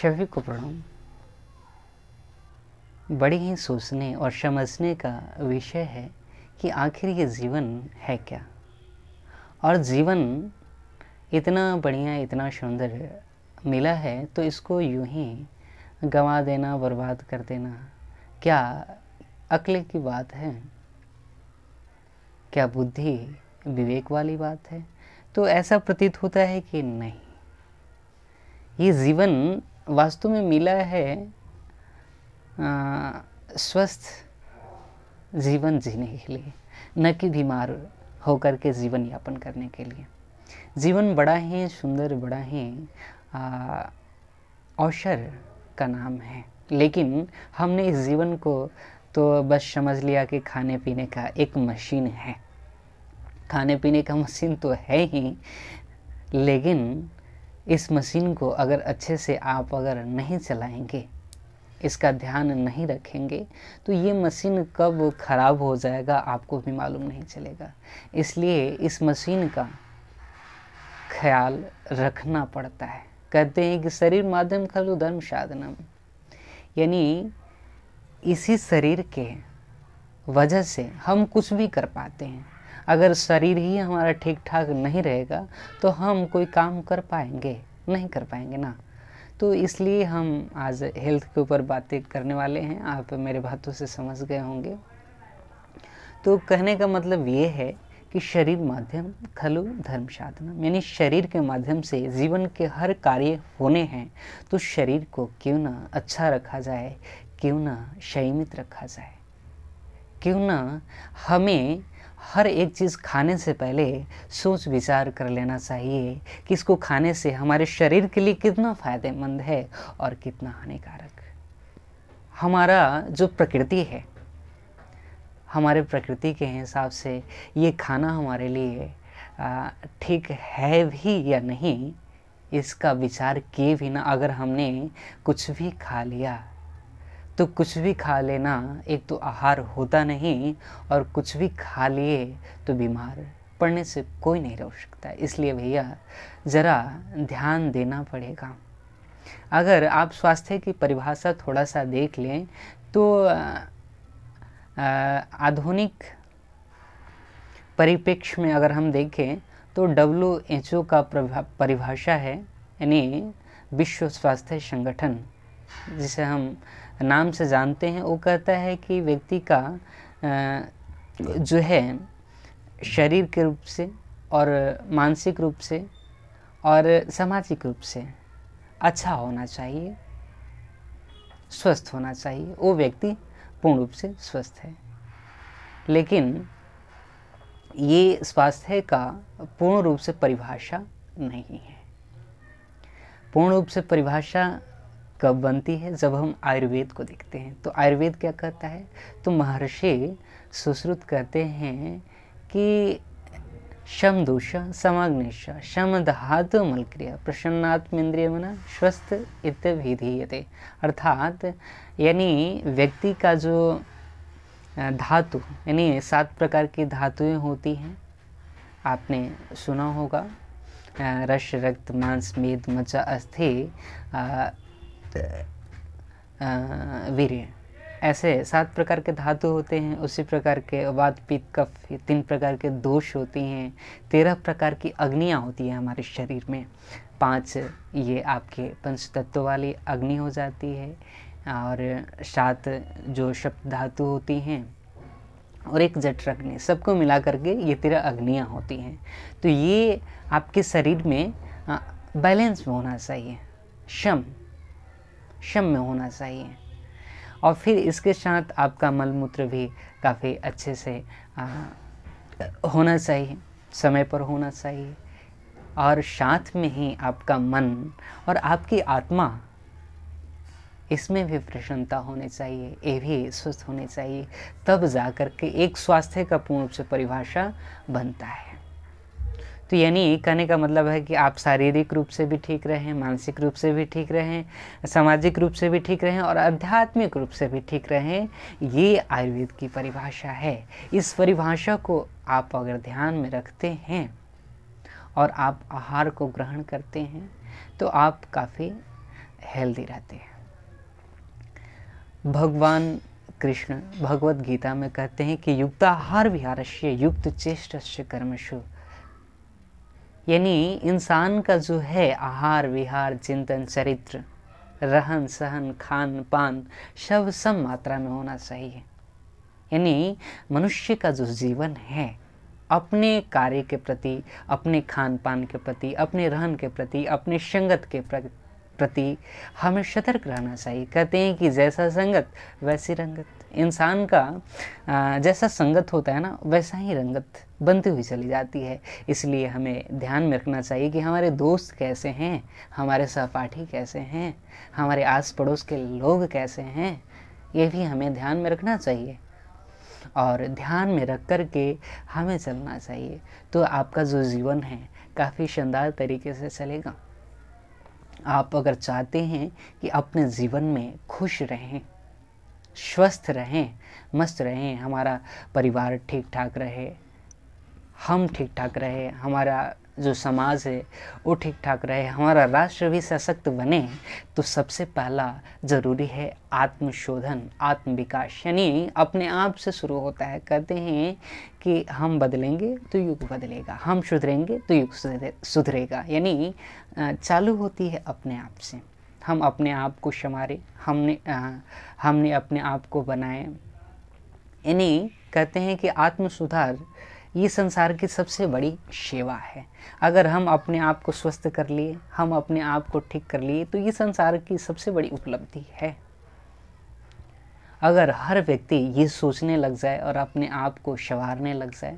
शफी को प्रणाम बड़े ही सोचने और समझने का विषय है कि आखिर ये जीवन है क्या और जीवन इतना बढ़िया इतना सुंदर मिला है तो इसको यूं ही गंवा देना बर्बाद कर देना क्या अकल की बात है क्या बुद्धि विवेक वाली बात है तो ऐसा प्रतीत होता है कि नहीं ये जीवन वास्तु में मिला है आ, स्वस्थ जीवन जीने के लिए न कि बीमार होकर के जीवन यापन करने के लिए जीवन बड़ा ही सुंदर बड़ा ही अवसर का नाम है लेकिन हमने इस जीवन को तो बस समझ लिया कि खाने पीने का एक मशीन है खाने पीने का मशीन तो है ही लेकिन इस मशीन को अगर अच्छे से आप अगर नहीं चलाएंगे इसका ध्यान नहीं रखेंगे तो ये मशीन कब ख़राब हो जाएगा आपको भी मालूम नहीं चलेगा इसलिए इस मशीन का ख्याल रखना पड़ता है कहते हैं कि शरीर माध्यम खलु धर्म साधनम यानी इसी शरीर के वजह से हम कुछ भी कर पाते हैं अगर शरीर ही हमारा ठीक ठाक नहीं रहेगा तो हम कोई काम कर पाएंगे नहीं कर पाएंगे ना तो इसलिए हम आज हेल्थ के ऊपर बातें करने वाले हैं आप मेरे बातों से समझ गए होंगे तो कहने का मतलब ये है कि शरीर माध्यम खलु धर्म साधना यानी शरीर के माध्यम से जीवन के हर कार्य होने हैं तो शरीर को क्यों ना अच्छा रखा जाए क्यों ना संयमित रखा जाए क्यों ना हमें हर एक चीज़ खाने से पहले सोच विचार कर लेना चाहिए कि इसको खाने से हमारे शरीर के लिए कितना फ़ायदेमंद है और कितना हानिकारक हमारा जो प्रकृति है हमारे प्रकृति के हिसाब से ये खाना हमारे लिए ठीक है भी या नहीं इसका विचार किए बिना अगर हमने कुछ भी खा लिया तो कुछ भी खा लेना एक तो आहार होता नहीं और कुछ भी खा लिए तो बीमार पड़ने से कोई नहीं रोक सकता इसलिए भैया ज़रा ध्यान देना पड़ेगा अगर आप स्वास्थ्य की परिभाषा थोड़ा सा देख लें तो आधुनिक परिप्रेक्ष्य में अगर हम देखें तो डब्ल्यू एच ओ का परिभाषा है यानी विश्व स्वास्थ्य संगठन जिसे हम नाम से जानते हैं वो कहता है कि व्यक्ति का जो है शरीर के रूप से और मानसिक रूप से और सामाजिक रूप से अच्छा होना चाहिए स्वस्थ होना चाहिए वो व्यक्ति पूर्ण रूप से स्वस्थ है लेकिन ये स्वास्थ्य का पूर्ण रूप से परिभाषा नहीं है पूर्ण रूप से परिभाषा कब बनती है जब हम आयुर्वेद को देखते हैं तो आयुर्वेद क्या कहता है तो महर्षि सुश्रुत कहते हैं कि शम दोष समाग्निश शम धातु मल क्रिया प्रसन्नात्मेंद्रिय मना स्वस्थ इत विधीयते अर्थात यानी व्यक्ति का जो धातु यानी सात प्रकार की धातुएं होती हैं आपने सुना होगा रस रक्त मांस मेद मज्जा अस्थि वीर्य ऐसे सात प्रकार के धातु होते हैं उसी प्रकार के वाद पीत कफ तीन प्रकार के दोष होते हैं तेरह प्रकार की अग्नियाँ होती हैं हमारे शरीर में पांच ये आपके पंच तत्व वाली अग्नि हो जाती है और सात जो शब्द धातु होती हैं और एक रखने सबको मिला करके ये तेरह अग्नियाँ होती हैं तो ये आपके शरीर में बैलेंस होना चाहिए शम क्षम्य होना चाहिए और फिर इसके साथ आपका मल मूत्र भी काफ़ी अच्छे से आ, होना चाहिए समय पर होना चाहिए और साथ में ही आपका मन और आपकी आत्मा इसमें भी प्रसन्नता होनी चाहिए ये भी स्वस्थ होने चाहिए तब जा कर के एक स्वास्थ्य का पूर्ण से परिभाषा बनता है तो यानी कहने का मतलब है कि आप शारीरिक रूप से भी ठीक रहें मानसिक रूप से भी ठीक रहें सामाजिक रूप से भी ठीक रहें और आध्यात्मिक रूप से भी ठीक रहें ये आयुर्वेद की परिभाषा है इस परिभाषा को आप अगर ध्यान में रखते हैं और आप आहार को ग्रहण करते हैं तो आप काफ़ी हेल्दी रहते हैं भगवान कृष्ण भगवत गीता में कहते हैं कि युक्ताहार से युक्त चेष्ट कर्मशु यानी इंसान का जो है आहार विहार चिंतन चरित्र रहन सहन खान पान सब सम मात्रा में होना चाहिए यानी मनुष्य का जो जीवन है अपने कार्य के प्रति अपने खान पान के प्रति अपने रहन के प्रति अपने संगत के प्रति प्रति हमें सतर्क रहना चाहिए कहते हैं कि जैसा संगत वैसी रंगत इंसान का जैसा संगत होता है ना वैसा ही रंगत बनती हुई चली जाती है इसलिए हमें ध्यान में रखना चाहिए कि हमारे दोस्त कैसे हैं हमारे सहपाठी कैसे हैं हमारे आस पड़ोस के लोग कैसे हैं ये भी हमें ध्यान में रखना चाहिए और ध्यान में रख कर के हमें चलना चाहिए तो आपका जो जीवन है काफ़ी शानदार तरीके से चलेगा आप अगर चाहते हैं कि अपने जीवन में खुश रहें स्वस्थ रहें मस्त रहें हमारा परिवार ठीक ठाक रहे हम ठीक ठाक रहे हमारा जो समाज है वो ठीक ठाक रहे हमारा राष्ट्र भी सशक्त बने तो सबसे पहला ज़रूरी है आत्मशोधन आत्म विकास यानी अपने आप से शुरू होता है कहते हैं कि हम बदलेंगे तो युग बदलेगा हम सुधरेंगे तो युग सुधरेगा यानी चालू होती है अपने आप से हम अपने आप को संवारे हमने आ, हमने अपने आप को बनाए यानी कहते हैं कि आत्म सुधार ये संसार की सबसे बड़ी सेवा है अगर हम अपने आप को स्वस्थ कर लिए हम अपने आप को ठीक कर लिए तो ये संसार की सबसे बड़ी उपलब्धि है अगर हर व्यक्ति ये सोचने लग जाए और अपने आप को संवारने लग जाए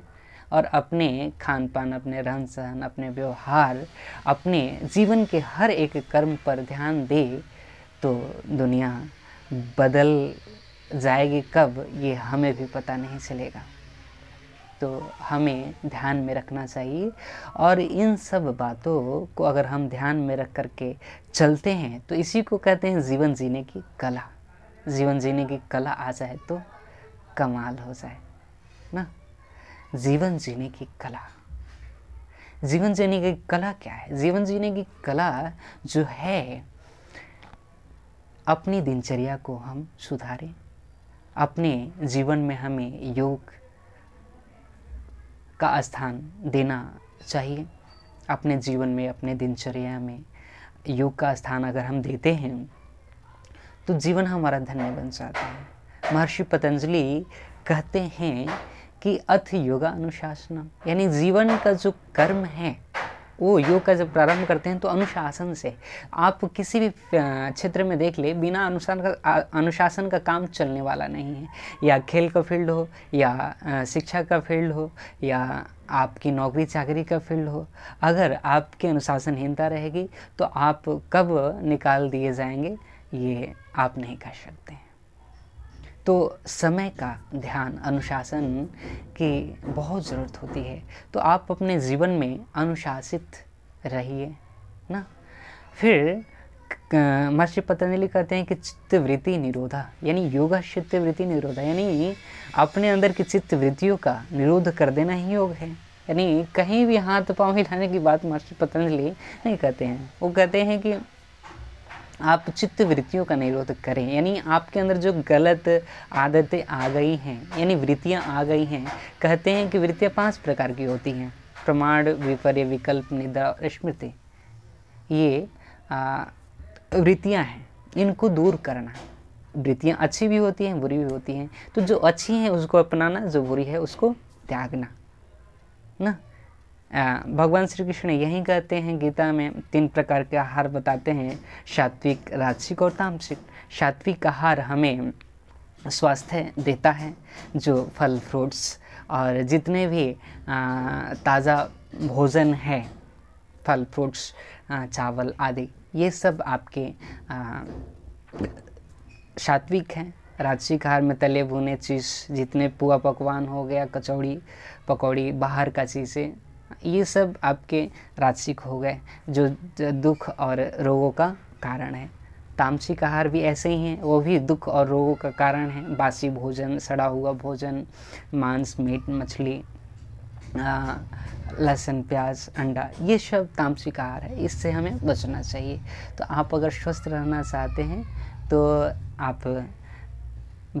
और अपने खान पान अपने रहन सहन अपने व्यवहार अपने जीवन के हर एक कर्म पर ध्यान दे तो दुनिया बदल जाएगी कब ये हमें भी पता नहीं चलेगा तो हमें ध्यान में रखना चाहिए और इन सब बातों को अगर हम ध्यान में रख कर के चलते हैं तो इसी को कहते हैं जीवन जीने की कला जीवन जीने की कला आ जाए तो कमाल हो जाए ना जीवन जीने की कला जीवन जीने की कला क्या है जीवन जीने की कला जो है अपनी दिनचर्या को हम सुधारें अपने जीवन में हमें योग का स्थान देना चाहिए अपने जीवन में अपने दिनचर्या में योग का स्थान अगर हम देते हैं तो जीवन हमारा धन्य बन जाता है महर्षि पतंजलि कहते हैं कि अथ योगा अनुशासना यानी जीवन का जो कर्म है वो योग का जब प्रारंभ करते हैं तो अनुशासन से आप किसी भी क्षेत्र में देख ले बिना अनुशासन का अनुशासन का काम चलने वाला नहीं है या खेल का फील्ड हो या शिक्षा का फील्ड हो या आपकी नौकरी चाकरी का फील्ड हो अगर आपकी अनुशासनहीनता रहेगी तो आप कब निकाल दिए जाएंगे ये आप नहीं कह सकते तो समय का ध्यान अनुशासन की बहुत ज़रूरत होती है तो आप अपने जीवन में अनुशासित रहिए ना फिर महर्षि पतंजलि कहते हैं कि चित्तवृत्ति निरोधा यानी योगा चित्तवृत्ति निरोधा यानी अपने अंदर की चित्तवृत्तियों का निरोध कर देना ही योग है यानी कहीं भी हाथ पाँव हिलाने की बात महर्षि पतंजलि नहीं कहते हैं वो कहते हैं कि आप चित्त वृत्तियों का निरोध करें यानी आपके अंदर जो गलत आदतें आ गई हैं यानी वृत्तियाँ आ गई हैं कहते हैं कि वृत्तियाँ पांच प्रकार की होती हैं प्रमाण विपर्य विकल्प निद्रा और स्मृति ये वृत्तियाँ हैं इनको दूर करना वृत्तियाँ अच्छी भी होती हैं बुरी भी होती हैं तो जो अच्छी हैं उसको अपनाना जो बुरी है उसको त्यागना ना भगवान श्री कृष्ण यही कहते हैं गीता में तीन प्रकार के आहार बताते हैं सात्विक राजसिक और तामसिक सात्विक आहार हमें स्वास्थ्य देता है जो फल फ्रूट्स और जितने भी ताज़ा भोजन है फल फ्रूट्स चावल आदि ये सब आपके सात्विक हैं राजसिक आहार में तले भुने चीज़ जितने पुआ पकवान हो गया कचौड़ी पकौड़ी बाहर का चीज़ें ये सब आपके राजसिक हो गए जो दुख और रोगों का कारण है तामसिक आहार भी ऐसे ही हैं वो भी दुख और रोगों का कारण है बासी भोजन सड़ा हुआ भोजन मांस मीट मछली लहसुन प्याज अंडा ये सब तामसिक आहार है इससे हमें बचना चाहिए तो आप अगर स्वस्थ रहना चाहते हैं तो आप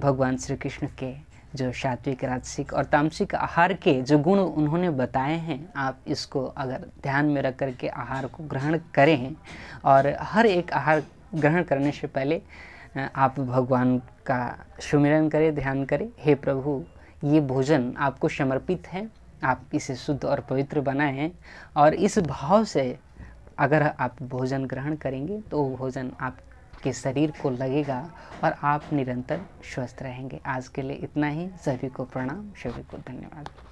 भगवान श्री कृष्ण के जो सात्विक राजसिक और तामसिक आहार के जो गुण उन्होंने बताए हैं आप इसको अगर ध्यान में रख कर के आहार को ग्रहण करें और हर एक आहार ग्रहण करने से पहले आप भगवान का सुमिरन करें ध्यान करें हे प्रभु ये भोजन आपको समर्पित है आप इसे शुद्ध और पवित्र बनाएं और इस भाव से अगर आप भोजन ग्रहण करेंगे तो वो भोजन आप आपके शरीर को लगेगा और आप निरंतर स्वस्थ रहेंगे आज के लिए इतना ही सभी को प्रणाम सभी को धन्यवाद